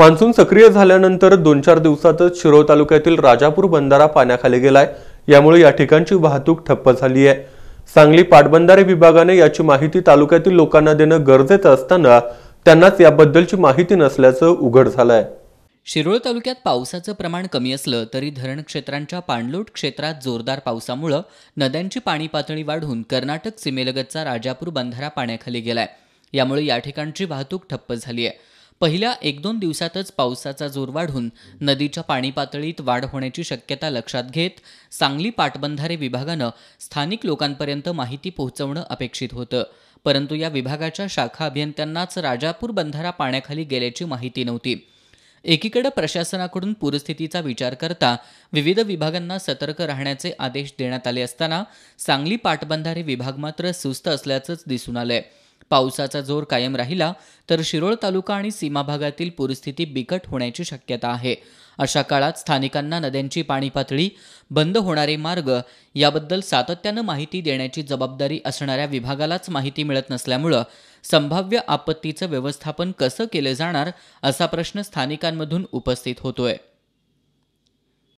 monsoon सक्रिय झाल्यानंतर दोन चार दिवसातच शिरोळ तालुक्यातील राजापूर बंधारा पाण्याखाली गेलाय यामुळे या ठिकाणची वाहतूक ठप्प झाली आहे सांगली पाटबंधारे विभागाने याची माहिती तालुक्यातील लोकांना देणं गरजेचं असताना त्यांनाच याबद्दलची माहिती नसल्याचं उघड झालंय शिरोळ तालुक्यात पावसाचं प्रमाण कमी असलं तरी धरण क्षेत्रांच्या पाणलोट क्षेत्रात जोरदार पावसामुळं नद्यांची पाणी पातळी वाढून कर्नाटक सीमेलगतचा राजापूर बंधारा पाण्याखाली गेलाय यामुळे या ठिकाणची वाहतूक ठप्प झाली आहे पहिल्या एक दोन दिवसातच पावसाचा जोर वाढून नदीच्या पाणी पातळीत वाढ होण्याची शक्यता लक्षात घेत सांगली पाटबंधारे विभागानं स्थानिक लोकांपर्यंत माहिती पोहोचवणं अपेक्षित होतं परंतु या विभागाच्या शाखा अभियंत्यांनाच राजापूर बंधारा पाण्याखाली गेल्याची माहिती नव्हती एकीकडे प्रशासनाकडून पूरस्थितीचा विचार करता विविध विभागांना सतर्क राहण्याचे आदेश देण्यात आले असताना सांगली पाटबंधारे विभाग मात्र सुस्त असल्याचंच दिसून आलंय पावसाचा जोर कायम राहिला तर शिरोळ तालुका आणि सीमा भागातील पूरस्थिती बिकट होण्याची शक्यता आहे अशा काळात स्थानिकांना नद्यांची पाणी पातळी बंद होणारे मार्ग याबद्दल सातत्यानं माहिती देण्याची जबाबदारी असणाऱ्या विभागालाच माहिती मिळत नसल्यामुळं संभाव्य आपत्तीचं व्यवस्थापन कसं केलं जाणार असा प्रश्न स्थानिकांमधून उपस्थित होतोय